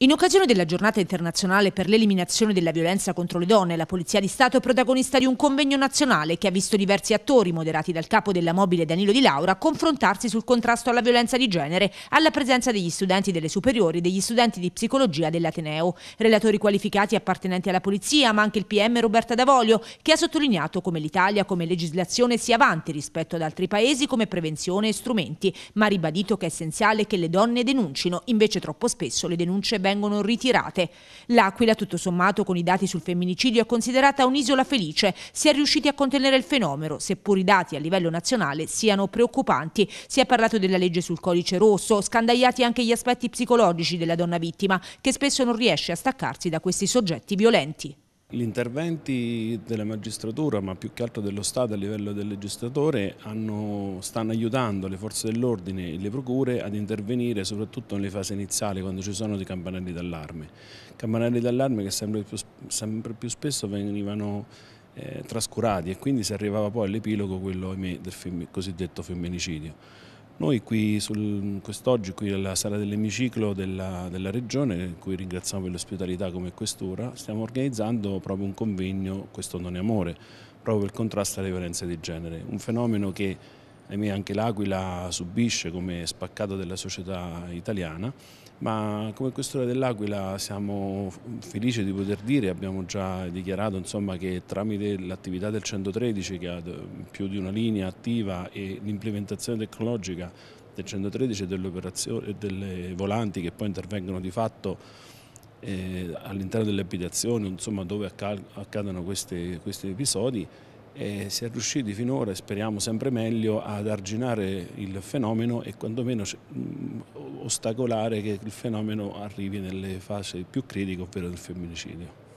In occasione della giornata internazionale per l'eliminazione della violenza contro le donne, la Polizia di Stato è protagonista di un convegno nazionale che ha visto diversi attori, moderati dal capo della mobile Danilo Di Laura, confrontarsi sul contrasto alla violenza di genere, alla presenza degli studenti delle superiori e degli studenti di psicologia dell'Ateneo. Relatori qualificati appartenenti alla Polizia, ma anche il PM Roberta Davolio, che ha sottolineato come l'Italia come legislazione sia avanti rispetto ad altri paesi come prevenzione e strumenti, ma ha ribadito che è essenziale che le donne denuncino, invece troppo spesso le denunce vengono vengono ritirate. L'Aquila, tutto sommato, con i dati sul femminicidio è considerata un'isola felice. Si è riusciti a contenere il fenomeno, seppur i dati a livello nazionale siano preoccupanti. Si è parlato della legge sul codice rosso, scandagliati anche gli aspetti psicologici della donna vittima, che spesso non riesce a staccarsi da questi soggetti violenti. Gli interventi della magistratura, ma più che altro dello Stato a livello del legislatore, hanno, stanno aiutando le forze dell'ordine e le procure ad intervenire soprattutto nelle fasi iniziali quando ci sono dei campanelli d'allarme. Campanelli d'allarme che sempre più, sempre più spesso venivano eh, trascurati e quindi si arrivava poi all'epilogo, quello ahimè, del cosiddetto femminicidio. Noi qui quest'oggi, qui alla sala dell'emiciclo della, della, Regione, cui ringraziamo per l'ospitalità come questura, stiamo organizzando proprio un convegno, questo non è amore, proprio per il contrasto alle violenze di genere, un fenomeno che ahimè anche l'Aquila subisce come spaccato della società italiana, ma come questore dell'Aquila siamo felici di poter dire, abbiamo già dichiarato insomma, che tramite l'attività del 113 che ha eh, più di una linea attiva e l'implementazione tecnologica del 113 e dell delle volanti che poi intervengono di fatto eh, all'interno delle abitazioni, insomma, dove accadono questi episodi, e si è riusciti finora, e speriamo sempre meglio, ad arginare il fenomeno e quantomeno cioè, ostacolare che il fenomeno arrivi nelle fasi più critiche, ovvero del femminicidio.